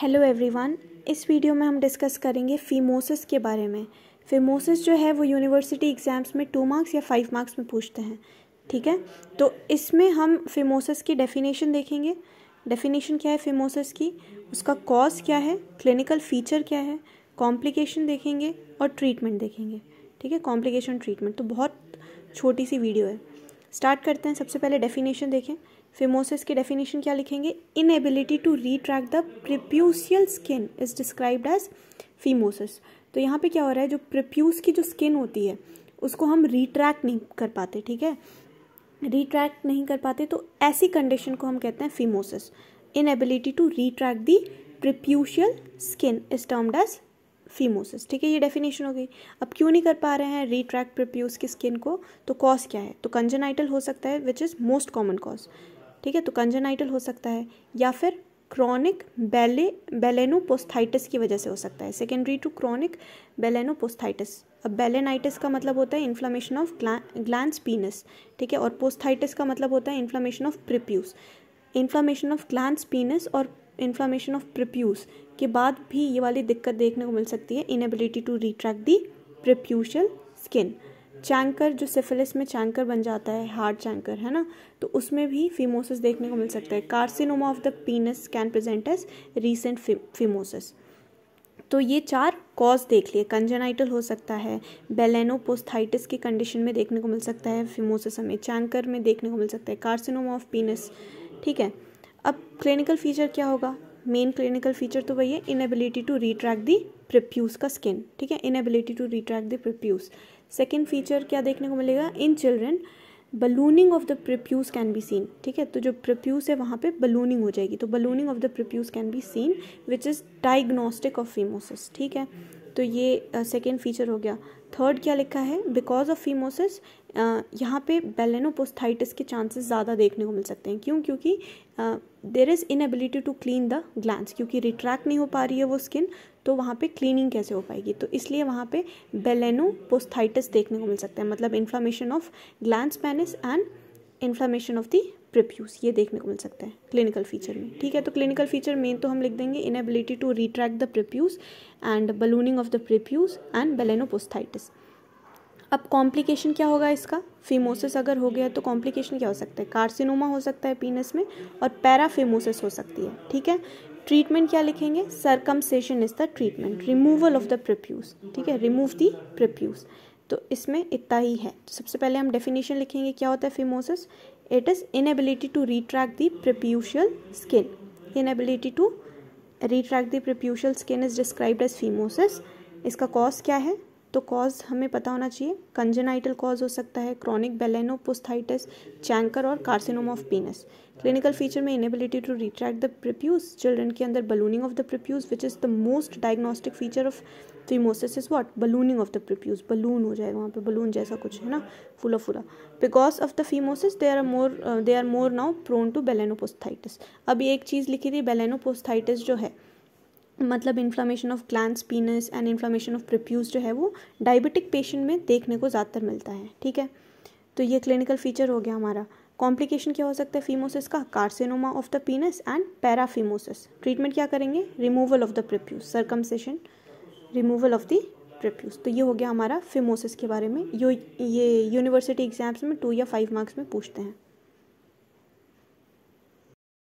hello everyone इस video में हम डिस्कस करेंगे फीमोसिस के बारे में फीमोसिस जो है वो यूनिवर्सिटी एग्ज़ाम्स में टू मार्क्स या फाइव मार्क्स में पूछते हैं ठीक है तो इसमें हम फीमोसिस की डेफिनेशन देखेंगे डेफिनेशन क्या है फीमोसिस की उसका कॉज क्या है क्लिनिकल फीचर क्या है कॉम्प्लिकेशन देखेंगे और ट्रीटमेंट देखेंगे ठीक है कॉम्प्लिकेशन ट्रीटमेंट तो बहुत छोटी सी वीडियो है स्टार्ट करते हैं सबसे पहले डेफिनेशन देखें फिमोसिस की डेफिनेशन क्या लिखेंगे inability to retract the preputial skin is described as phimosis तो यहाँ पे क्या हो रहा है जो प्रिप्यूस की जो स्किन होती है उसको हम रिट्रैक्ट नहीं कर पाते ठीक है रिट्रैक्ट नहीं कर पाते तो ऐसी कंडीशन को हम कहते हैं phimosis inability to retract the preputial skin is termed as phimosis ठीक है ये डेफिनेशन हो गई अब क्यों नहीं कर पा रहे हैं रिट्रैक्ट प्रप्यूस की स्किन को तो कॉज क्या है तो कंजेनाइटल हो सकता है which is most common cause ठीक है तो कंजेनाइटल हो सकता है या फिर क्रॉनिक बेले बेलेनोपोस्थाइटिस की वजह से हो सकता है सेकेंडरी टू क्रॉनिक बेलेनोपोस्थाइटिस अब बेलेनाइटिस का मतलब होता है इन्फ्लामेशन ऑफ ग्लैंड पीनस ठीक है और पोस्थाइटिस का मतलब होता है inflammation of prepuce inflammation of glans penis और इन्फ्लामेशन ऑफ प्रिप्यूस के बाद भी ये वाली दिक्कत देखने को मिल सकती है inability to retract the preputial skin chancre जो सिफिलिस में चैंकर बन जाता है हार्ड चैंकर है ना तो उसमें भी फीमोसिस देखने को मिल सकता है carcinoma of the penis can present as recent phimosis तो ये चार कॉज देख लिए कंजेनाइटल हो सकता है बेलेनोपोस्थाइटिस की कंडीशन में देखने को मिल सकता है फिमोसिस हमें चैंकर में देखने को मिल सकता है कार्सिनोमा ऑफ पीनस ठीक है अब क्लिनिकल फीचर क्या होगा मेन क्लिनिकल फीचर तो वही है inability to retract the prepuce का स्किन ठीक है inability to retract the prepuce second feature क्या देखने को मिलेगा in children ballooning of the prepuce can be seen ठीक है तो जो प्रिप्यूज है वहाँ पे बलूनिंग हो जाएगी तो ballooning of the prepuce can be seen which is diagnostic of phimosis ठीक है तो ये सेकेंड uh, फीचर हो गया थर्ड क्या लिखा है बिकॉज ऑफ फीमोसिस यहाँ पे बेलेनोपोस्थाइटिस के चांसेस ज़्यादा देखने को मिल सकते हैं क्यों क्योंकि there is inability to clean the glans क्योंकि रिट्रैक्ट नहीं हो पा रही है वो स्किन तो वहाँ पे क्लीनिंग कैसे हो पाएगी तो इसलिए वहाँ पे बेलेनोपोस्थाइटिस देखने को मिल सकता है मतलब inflammation of glans penis and inflammation of the prepuce ये देखने को मिल सकता है क्लिनिकल फीचर में ठीक है तो क्लिनिकल फीचर मेन तो हम लिख देंगे inability to retract the prepuce and ballooning of the prepuce and balanoposthitis अब कॉम्प्लिकेशन क्या होगा इसका फेमोसिस अगर हो गया तो कॉम्प्लिकेशन क्या हो सकता है कार्सिनोमा हो सकता है पीनस में और पैराफेमोसिस हो सकती है ठीक है ट्रीटमेंट क्या लिखेंगे circumcision is the treatment removal of the prepuce ठीक है रिमूव दी प्रिप्यूस तो इसमें इतना ही है सबसे पहले हम डेफिनेशन लिखेंगे क्या होता है phimosis it is inability to retract the preputial skin inability to retract the preputial skin is described as phimosis इसका कॉज क्या है तो कॉज हमें पता होना चाहिए कंजेनाइटल कॉज हो सकता है क्रॉनिक बेलेनोपोस्थाइटिस चैंकर और carcinoma of penis clinical feature में inability to retract the prepuce children के अंदर ballooning of the prepuce which is the most diagnostic feature of phimosis is what ballooning of the prepuce balloon हो जाएगा वहाँ पर balloon जैसा कुछ है ना फूला फूला because of the phimosis they are more they are more now prone to balanoposthitis अभी एक चीज़ लिखी थी बेलेनोपोस्थाइटिस जो है मतलब inflammation of glans penis and inflammation of prepuce जो है वो डायबिटिक पेशेंट में देखने को ज़्यादातर मिलता है ठीक है तो ये क्लिनिकल फीचर हो गया हमारा कॉम्प्लिकेशन क्या हो सकता है फीमोसिस का carcinoma of the penis and paraphimosis treatment क्या करेंगे removal of the prepuce circumcision removal of the prepuce तो ये हो गया हमारा फीमोसिस के बारे में यो ये यूनिवर्सिटी एग्जाम्स में टू या फाइव मार्क्स में पूछते हैं